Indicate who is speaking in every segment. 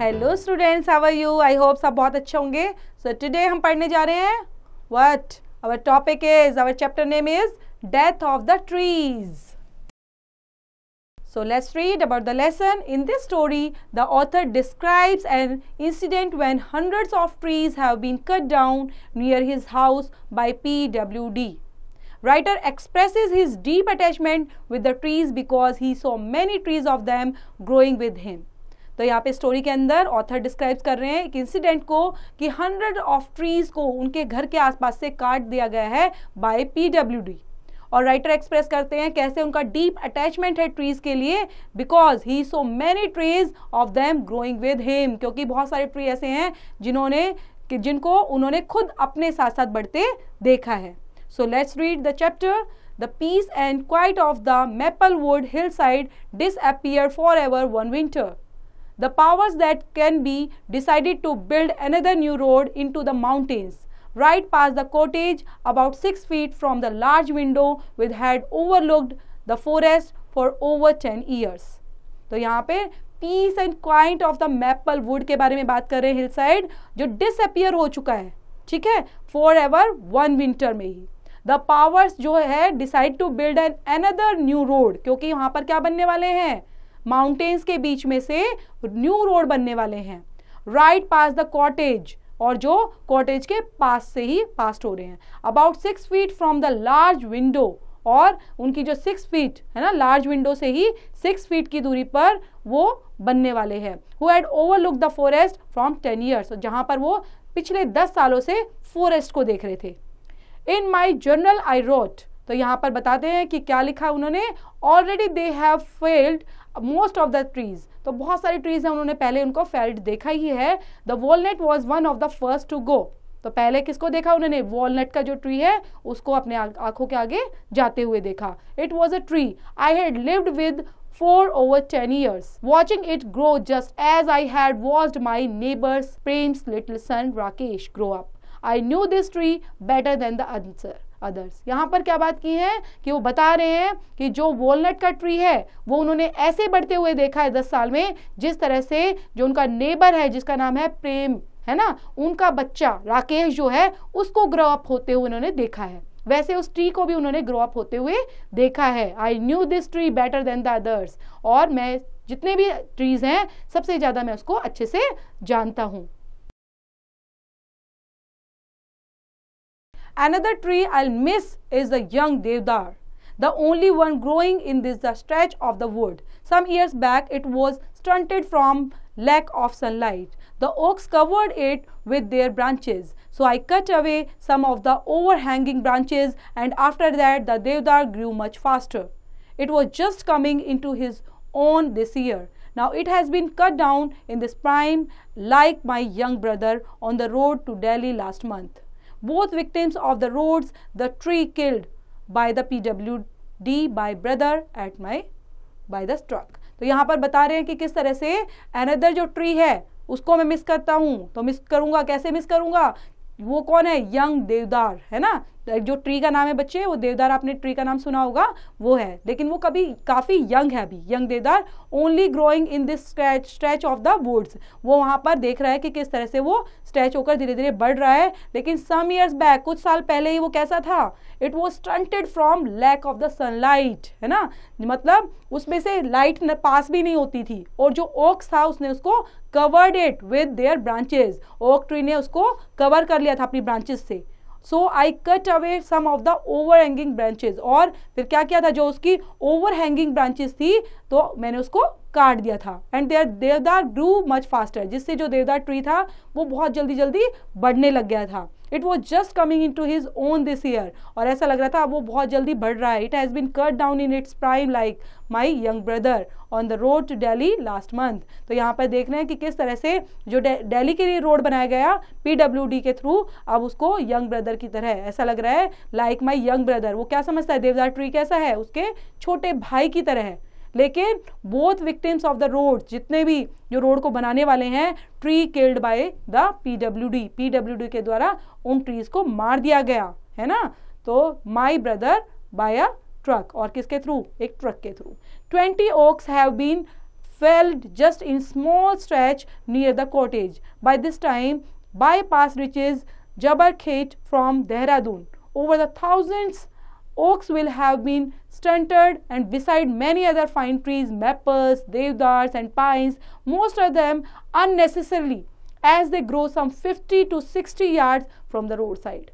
Speaker 1: Hello students how you I hope सब बहुत अच्छे होंगे सो टुडे हम पढ़ने जा रहे हैं what our topic is our chapter name is death of the trees so let's read about the lesson in this story the author describes an incident when hundreds of trees have been cut down near his house by P W D writer expresses his deep attachment with the trees because he saw many trees of them growing with him तो यहाँ पे story के अंदर author describe कर रहे हैं एक incident को कि हंड्रेड ऑफ ट्रीज को उनके घर के आसपास से काट दिया गया है बाय पीडब्ल्यूडी और राइटर एक्सप्रेस करते हैं कैसे उनका डीप अटैचमेंट है ट्रीज के लिए because he saw many trees of them growing with him क्योंकि बहुत सारे ट्री ऐसे हैं जिन्होंने कि जिनको उन्होंने खुद अपने साथ साथ बढ़ते देखा है so let's read the chapter the peace and quiet of the maple wood hill side this for ever one winter The powers that can be decided to build another new road into the mountains, right past the cottage, about 6 feet from the large window which had overlooked the forest for over 10 years. to yahan pe peace and quaint of the maple wood के बारे में बात कर रहे हैं hill side जो disappear हो चुका है ठीक है फॉर एवर वन विंटर में ही द पावर्स जो है decide to build an another new road क्योंकि यहाँ पर क्या बनने वाले हैं माउंटेन्स के बीच में से न्यू रोड बनने वाले हैं राइट पास द कॉटेज और जो कॉटेज के पास से ही पास हो रहे हैं about six feet from the large window और उनकी जो सिक्स फीट है ना लार्ज विंडो से ही सिक्स फीट की दूरी पर वो बनने वाले हैं who had overlook the forest from ten years जहाँ पर वो पिछले दस सालों से फॉरेस्ट को देख रहे थे इन माई जर्नल आई रोट तो यहाँ पर बताते हैं कि क्या लिखा उन्होंने already they have felled most of the trees तो बहुत सारी ट्रीज हैं उन्होंने पहले उनको फेल्ड देखा ही है the walnut was one of the first to go तो पहले किसको देखा उन्होंने वॉलनट का जो ट्री है उसको अपने आंखों के आगे जाते हुए देखा it was a tree I had lived with for over ten years watching it grow just as I had watched my neighbours Prem's little son Rakesh grow up I knew this tree better than the answer others यहाँ पर क्या बात की है कि वो बता रहे हैं कि जो वॉलनट का ट्री है वो उन्होंने ऐसे बढ़ते हुए देखा है दस साल में जिस तरह से जो उनका नेबर है जिसका नाम है प्रेम है ना उनका बच्चा राकेश जो है उसको ग्रो अप होते हुए उन्होंने देखा है वैसे उस ट्री को भी उन्होंने ग्रो अप होते हुए देखा है I knew this tree better than the others और मैं जितने भी ट्रीज हैं सबसे ज़्यादा मैं उसको अच्छे से जानता हूँ Another tree I'll miss is the young deodar, the only one growing in this stretch of the wood. Some years back, it was stunted from lack of sunlight. The oaks covered it with their branches. So I cut away some of the overhanging branches and after that the deodar grew much faster. It was just coming into his own this year. Now it has been cut down in this prime like my young brother on the road to Delhi last month. both victims of the roads, the tree killed by the PWD by brother at my by the truck. तो यहाँ पर बता रहे हैं कि किस तरह से अनदर जो ट्री है उसको मैं मिस करता हूँ तो मिस करूँगा कैसे मिस करूँगा वो कौन है यंग देवदार है ना जो ट्री का नाम है बच्चे वो देवदार आपने ट्री का नाम सुना होगा वो है लेकिन वो कभी काफ़ी यंग है अभी young deodar only growing in this stretch stretch of the woods वो वहां पर देख रहा है कि किस तरह से वो स्ट्रेच होकर धीरे धीरे बढ़ रहा है लेकिन सम ईयर्स बैक कुछ साल पहले ही वो कैसा था it was stunted from lack of the sunlight है ना मतलब उसमें से लाइट पास भी नहीं होती थी और जो ओक्स था उसने उसको covered it with their branches oak tree ने उसको कवर कर लिया था अपनी ब्रांचेस से so I cut away some of the overhanging branches और फिर क्या किया था जो उसकी ओवर हैंगिंग ब्रांचेज थी तो मैंने उसको काट दिया था एंड देयर देवदार ग्रू मच फास्टर जिससे जो देवदार ट्री था वो बहुत जल्दी जल्दी बढ़ने लग गया था it was just coming into his own this year और ऐसा लग रहा था अब वो बहुत जल्दी बढ़ रहा है it has been cut down in its prime like my young brother on the road to Delhi last month तो यहाँ पर देख रहे हैं कि किस तरह से जो डेली के लिए रोड बनाया गया डी के थ्रू अब उसको यंग ब्रदर की तरह ऐसा लग रहा है लाइक माई यंग ब्रदर वो क्या समझता है देवदार ट्री कैसा है उसके छोटे भाई की तरह है लेकिन both victims of the road जितने भी जो रोड को बनाने वाले हैं tree killed by the PWD PWD के द्वारा उन ट्रीज को मार दिया गया है ना तो my brother by a truck और किसके थ्रू एक ट्रक के through twenty oaks have been felled just in small stretch near the cottage by this time bypass reaches Jabar Khet from Dehradun over the thousands oaks will have been stunted and beside many other fine trees, maples, deodars and pines, most of them unnecessarily as they grow some 50 to 60 yards from the roadside.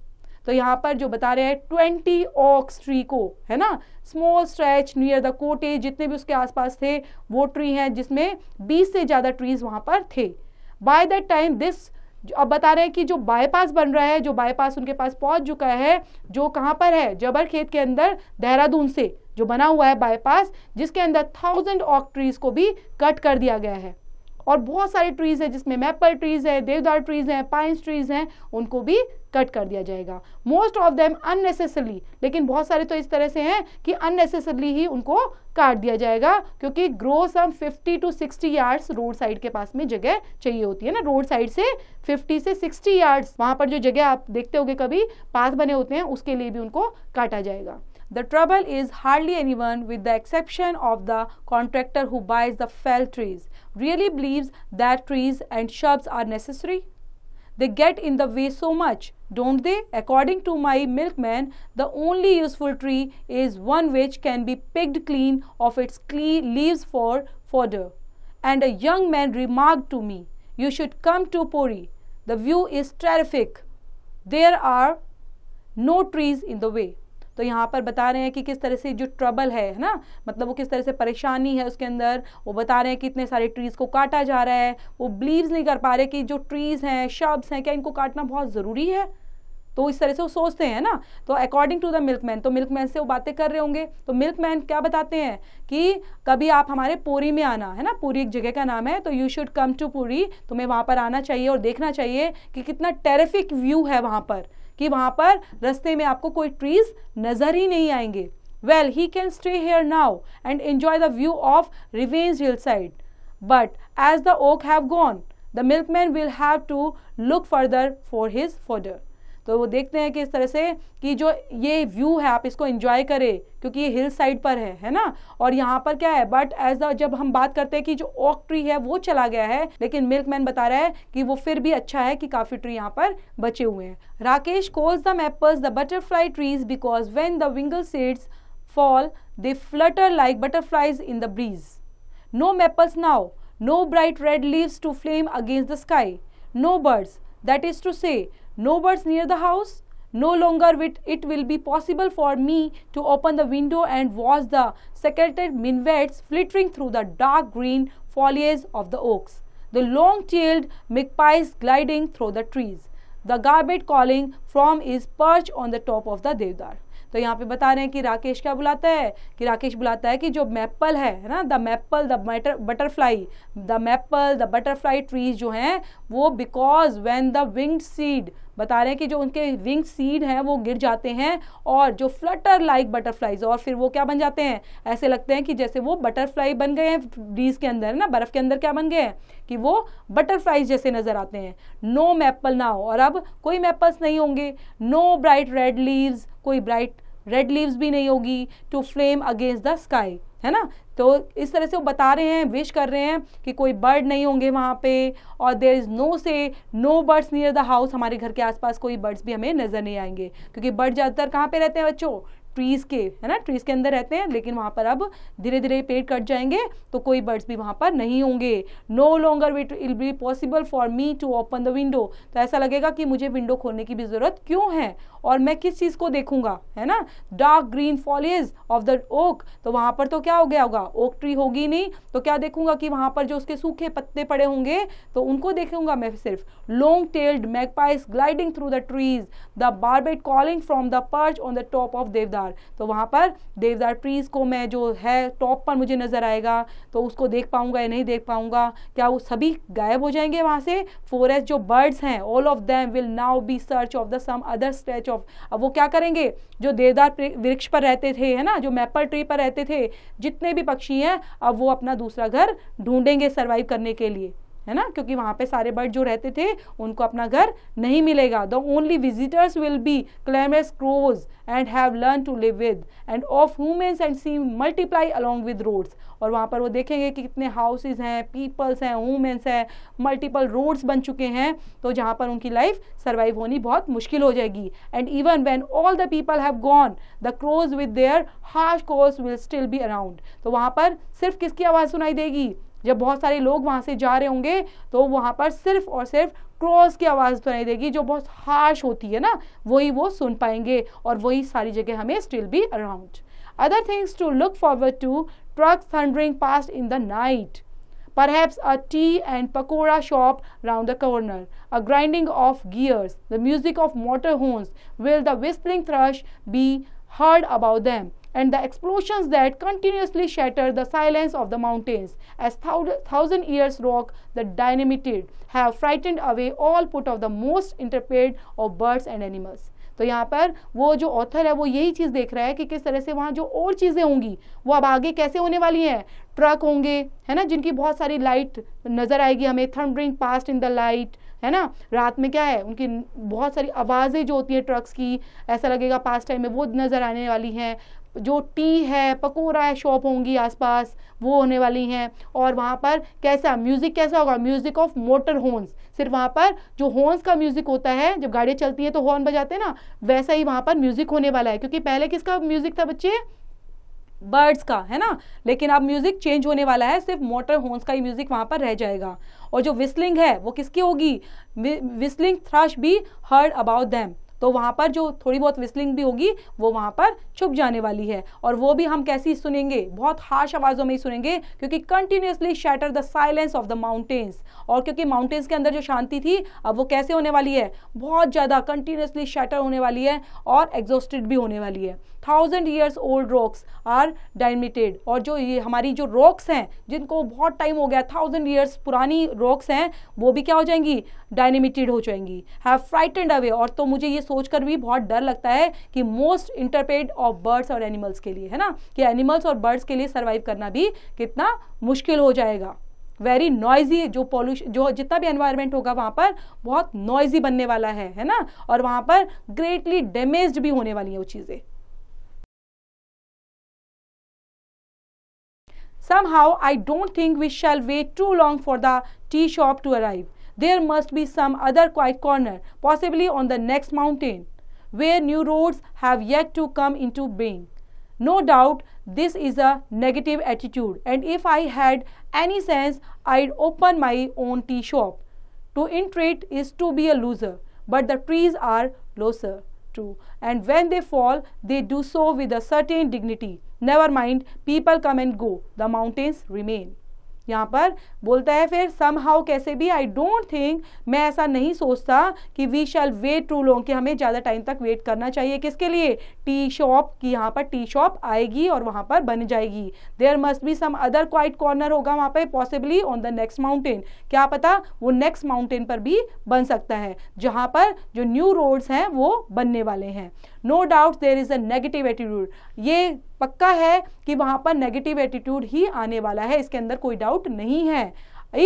Speaker 1: तो यहाँ पर जो बता रहे हैं twenty aux tree को है ना स्मॉल स्ट्रेच नियर द कोटे जितने भी उसके आसपास थे वो ट्री हैं जिसमें 20 से ज़्यादा ट्रीज वहाँ पर थे बाय दैट टाइम दिस अब बता रहे हैं कि जो बाईपास बन रहा है जो बाईपास उनके पास पहुंच चुका है जो कहाँ पर है जबर खेत के अंदर देहरादून से जो बना हुआ है बाईपास जिसके अंदर थाउजेंड ऑक ट्रीज को भी कट कर दिया गया है और बहुत सारे ट्रीज़ है जिसमें मैपल ट्रीज़ है देवदार ट्रीज़ है पाइन ट्रीज़ हैं उनको भी कट कर दिया जाएगा मोस्ट ऑफ देम अननेसेसरली लेकिन बहुत सारे तो इस तरह से हैं कि अननेसेसरली ही उनको काट दिया जाएगा क्योंकि grow some 50 to 60 yards road side के पास में जगह चाहिए होती है ना रोड साइड से 50 से 60 यार्ड्स वहां पर जो जगह आप देखते होगे कभी पाथ बने होते हैं उसके लिए भी उनको काटा जाएगा The trouble is hardly anyone, with the exception of the contractor who buys the fell trees, really believes that trees and shrubs are necessary. They get in the way so much, don't they? According to my milkman, the only useful tree is one which can be picked clean of its leaves for fodder. And a young man remarked to me, You should come to Pori. The view is terrific. There are no trees in the way. तो यहाँ पर बता रहे हैं कि किस तरह से जो ट्रबल है ना मतलब वो किस तरह से परेशानी है उसके अंदर वो बता रहे हैं कि इतने सारे ट्रीज़ को काटा जा रहा है वो बिलीव नहीं कर पा रहे कि जो ट्रीज़ हैं शब्स हैं क्या इनको काटना बहुत ज़रूरी है तो इस तरह से वो सोचते हैं ना तो अकॉर्डिंग टू द मिल्कमैन तो मिल्कमैन से वो बातें कर रहे होंगे तो मिल्कमैन क्या बताते हैं कि कभी आप हमारे पूरी में आना है ना पूरी एक जगह का नाम है तो यू शुड कम टू पूरी तुम्हें वहाँ पर आना चाहिए और देखना चाहिए कि कितना टेरिफिक व्यू है वहाँ पर कि वहां पर रस्ते में आपको कोई ट्रीज नज़र ही नहीं आएंगे well he can stay here now and enjoy the view of revenge hill side but as the oak have gone the milkman will have to look further for his fodder तो वो देखते हैं कि इस तरह से कि जो ये व्यू है आप इसको इन्जॉय करें क्योंकि ये हिल साइड पर है है ना और यहाँ पर क्या है बट एज द जब हम बात करते हैं कि जो ओक ट्री है वो चला गया है लेकिन मिल्क मैन बता रहा है कि वो फिर भी अच्छा है कि काफी ट्री यहाँ पर बचे हुए हैं Rakesh calls the maples the butterfly trees because when the विंगल seeds fall they flutter like butterflies in the breeze no maples now no bright red leaves to flame against the sky no birds that is to say No birds near the house. No longer it, it will be possible for me to open the window and watch the secreted minvets flittering through the dark green foliage of the oaks, the long-tailed magpies gliding through the trees, the garbage calling from his perch on the top of the devdar. तो यहाँ पे बता रहे हैं कि राकेश क्या बुलाता है कि राकेश बुलाता है कि जो मैपल है ना the maple the matter butterfly the maple the butterfly trees जो हैं वो because when the wing seed बता रहे हैं कि जो उनके विंग सीड हैं वो गिर जाते हैं और जो फ्लटर लाइक बटरफ्लाइज और फिर वो क्या बन जाते हैं ऐसे लगते हैं कि जैसे वो बटरफ्लाई बन गए हैं ब्रीज के अंदर है ना बर्फ के अंदर क्या बन गए हैं कि वो बटरफ्लाइज जैसे नजर आते हैं नो मैपल नाव और अब कोई मैपल्स नहीं होंगे नो ब्राइट रेड लीव्स कोई ब्राइट रेड लीव्स भी नहीं होगी to flame against the sky है ना तो इस तरह से वो बता रहे हैं विश कर रहे हैं कि कोई बर्ड नहीं होंगे वहाँ पे और there is no say no birds near the house हमारे घर के आसपास कोई बर्ड्स भी हमें नज़र नहीं आएंगे क्योंकि बर्ड ज़्यादातर कहाँ पे रहते हैं बच्चों ट्रीज़ के है ना ट्रीज़ के अंदर रहते हैं लेकिन वहां पर अब धीरे धीरे पेड़ कट जाएंगे तो कोई बर्ड्स भी वहां पर नहीं होंगे no longer will it be possible for me to open the window तो ऐसा लगेगा कि मुझे विंडो खोलने की भी ज़रूरत क्यों है और मैं किस चीज़ को देखूंगा है ना dark green foliage of the oak तो वहां पर तो क्या हो गया होगा ओक ट्री होगी नहीं तो क्या देखूंगा कि वहां पर जो उसके सूखे पत्ते पड़े होंगे तो उनको देखूंगा मैं सिर्फ long tailed magpies gliding through the trees the barbet calling from the perch on the top of deodar deodar तो वहाँ पर देवदार ट्रीज को मैं जो है टॉप पर मुझे नज़र आएगा तो उसको देख पाऊंगा या नहीं देख पाऊंगा क्या वो सभी गायब हो जाएंगे वहाँ से फॉरेस्ट जो बर्ड्स हैं all of them will now be search of the some other stretch of अब वो क्या करेंगे जो देवदार वृक्ष पर रहते थे है ना जो मैपल ट्री पर रहते थे जितने भी पक्षी हैं अब वो अपना दूसरा घर ढूंढेंगे सर्वाइव करने के लिए है ना क्योंकि वहाँ पे सारे बर्ड जो रहते थे उनको अपना घर नहीं मिलेगा the only visitors will be clamorous crows and have learn to live with and of humans and see multiply along with roads और वहाँ पर वो देखेंगे कि कितने हाउसेज हैं पीपल्स हैं वूमेंस हैं मल्टीपल रोड्स बन चुके हैं तो जहाँ पर उनकी लाइफ सर्वाइव होनी बहुत मुश्किल हो जाएगी and even when all the people have gone the crows with their harsh course will still be around तो वहाँ पर सिर्फ किसकी आवाज़ सुनाई देगी जब बहुत सारे लोग वहाँ से जा रहे होंगे तो वहाँ पर सिर्फ और सिर्फ क्रॉस की आवाज़ सुनाई देगी जो बहुत हार्श होती है ना वही वो सुन पाएंगे और वही सारी जगह हमें still be around other things to look forward to trucks thundering past in the night perhaps a tea and pakora shop round the corner a grinding of gears the music of motor horns will the whistling thrush be heard about them and the explosions that continuously shatter the silence of the mountains as thousand years rock the dynamited have frightened away all put of the most intrepid of birds and animals तो यहाँ पर वो जो author है वो यही चीज़ देख रहा है कि किस तरह से वहाँ जो और चीज़ें होंगी वो अब आगे कैसे होने वाली हैं ट्रक होंगे है ना जिनकी बहुत सारी लाइट नज़र आएगी हमें thundering past in the light है ना रात में क्या है उनकी बहुत सारी आवाज़ें जो होती हैं ट्रक्स की ऐसा लगेगा पास्ट टाइम में वो नज़र आने वाली हैं जो टी है पकोड़ा है शॉप होंगी आसपास वो होने वाली हैं और वहाँ पर कैसा म्यूज़िक कैसा होगा म्यूज़िक ऑफ मोटर हॉर्न्स सिर्फ वहाँ पर जो हॉर्न्स का म्यूज़िक होता है जब गाड़ियाँ चलती हैं तो हॉर्न बजाते हैं ना वैसा ही वहाँ पर म्यूज़िक होने वाला है क्योंकि पहले किसका म्यूज़िक था बच्चे बर्ड्स का है ना लेकिन अब म्यूज़िक चेंज होने वाला है सिर्फ मोटर हॉर्न्स का ही म्यूज़िक वहाँ पर रह जाएगा और जो विस्लिंग है वो किसकी होगी विस्लिंग थ्रश भी हर्ड अबाउट दैम तो वहाँ पर जो थोड़ी बहुत विस्लिंग भी होगी वो वहाँ पर छुप जाने वाली है और वो भी हम कैसी सुनेंगे बहुत हार्श आवाज़ों में ही सुनेंगे क्योंकि continuously shatter the silence of the mountains और क्योंकि माउंटेन्स के अंदर जो शांति थी अब वो कैसे होने वाली है बहुत ज़्यादा कंटिन्यूसली शैटर होने वाली है और एग्जॉस्टेड भी होने वाली है thousand years old rocks are dynamited और जो ये हमारी जो रॉक्स हैं जिनको बहुत टाइम हो गया थाउजेंड ईयर्स पुरानी रॉक्स हैं वो भी क्या हो जाएंगी डायनेमिटेड हो जाएंगी हैव फ्राइटेंड अवे और तो मुझे ये सोचकर भी बहुत डर लगता है कि मोस्ट इंटरप्रेट ऑफ बर्ड्स और एनिमल्स के लिए है ना कि एनिमल्स और बर्ड्स के लिए सर्वाइव करना भी कितना मुश्किल हो जाएगा वेरी नॉइजी जो पॉल्यूशन जो जितना भी एनवायरमेंट होगा वहाँ पर बहुत नॉइजी बनने वाला है है ना और वहाँ पर ग्रेटली डैमेज भी होने वाली है वो चीज़ें somehow i don't think we shall wait too long for the tea shop to arrive there must be some other quiet corner, possibly on the next mountain, where new roads have yet to come into being. No doubt this is a negative attitude, and if I had any sense, I'd open my own tea shop. To entreat is to be a loser, but the trees are loser too, and when they fall, they do so with a certain dignity. Never mind, people come and go, the mountains remain. यहाँ पर बोलता है फिर some how कैसे भी I don't think मैं ऐसा नहीं सोचता कि we shall wait too long कि हमें ज़्यादा टाइम तक वेट करना चाहिए किसके लिए टी शॉप की यहाँ पर टी शॉप आएगी और वहाँ पर बन जाएगी there must be some other quiet corner होगा वहाँ पर possibly on the next mountain क्या पता वो नेक्स्ट माउंटेन पर भी बन सकता है जहाँ पर जो न्यू रोड्स हैं वो बनने वाले हैं no doubt there is a negative attitude ये पक्का है कि वहाँ पर नेगेटिव एटीट्यूड ही आने वाला है इसके अंदर कोई डाउट नहीं है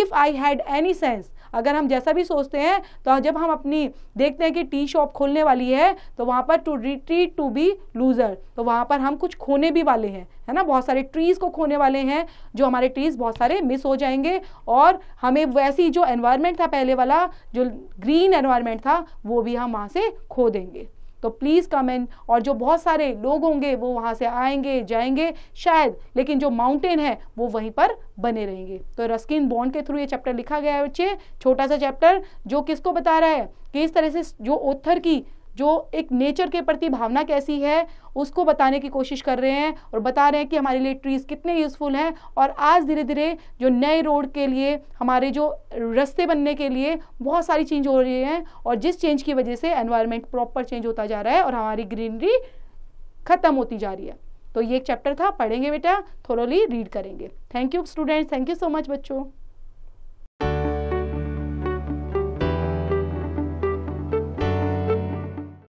Speaker 1: if I had any sense अगर हम जैसा भी सोचते हैं तो जब हम अपनी देखते हैं कि टी शॉप खोलने वाली है तो वहाँ पर to retreat to be loser तो वहाँ पर हम कुछ खोने भी वाले हैं है ना बहुत सारे ट्रीज़ को खोने वाले हैं जो हमारे ट्रीज़ बहुत सारे मिस हो जाएंगे और हमें वैसी जो एनवायरमेंट था पहले वाला जो ग्रीन एनवायरमेंट था वो भी हम वहाँ से खो देंगे तो प्लीज़ कम इन और जो बहुत सारे लोग होंगे वो वहाँ से आएंगे जाएंगे शायद लेकिन जो माउंटेन है वो वहीं पर बने रहेंगे तो रस्किन बॉन्ड के थ्रू ये चैप्टर लिखा गया है बच्चे छोटा सा चैप्टर जो किसको बता रहा है कि इस तरह से जो ओथर की जो एक नेचर के प्रति भावना कैसी है उसको बताने की कोशिश कर रहे हैं और बता रहे हैं कि हमारे लिए ट्रीज़ कितने यूज़फुल हैं और आज धीरे धीरे जो नए रोड के लिए हमारे जो रास्ते बनने के लिए बहुत सारी चेंज हो रही हैं और जिस चेंज की वजह से एनवायरमेंट प्रॉपर चेंज होता जा रहा है और हमारी ग्रीनरी ख़त्म होती जा रही है तो ये एक चैप्टर था पढ़ेंगे बेटा थोड़ोली रीड करेंगे thank you students thank you so much बच्चों